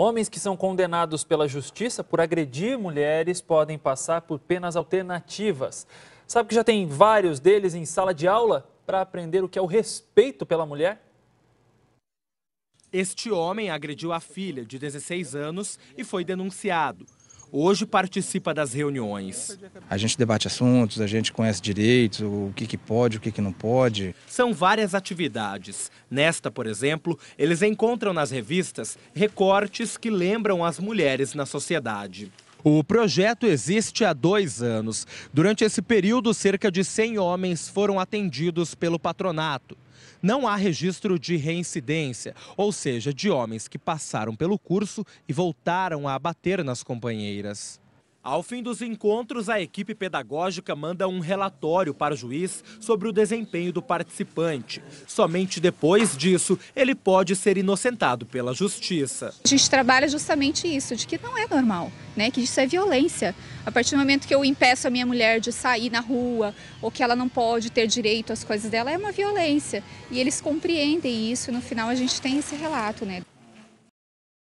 Homens que são condenados pela justiça por agredir mulheres podem passar por penas alternativas. Sabe que já tem vários deles em sala de aula para aprender o que é o respeito pela mulher? Este homem agrediu a filha de 16 anos e foi denunciado hoje participa das reuniões. A gente debate assuntos, a gente conhece direitos, o que, que pode, o que, que não pode. São várias atividades. Nesta, por exemplo, eles encontram nas revistas recortes que lembram as mulheres na sociedade. O projeto existe há dois anos. Durante esse período, cerca de 100 homens foram atendidos pelo patronato. Não há registro de reincidência, ou seja, de homens que passaram pelo curso e voltaram a bater nas companheiras. Ao fim dos encontros, a equipe pedagógica manda um relatório para o juiz sobre o desempenho do participante. Somente depois disso, ele pode ser inocentado pela justiça. A gente trabalha justamente isso, de que não é normal, né? Que isso é violência. A partir do momento que eu impeço a minha mulher de sair na rua ou que ela não pode ter direito às coisas dela, é uma violência. E eles compreendem isso, e no final a gente tem esse relato, né?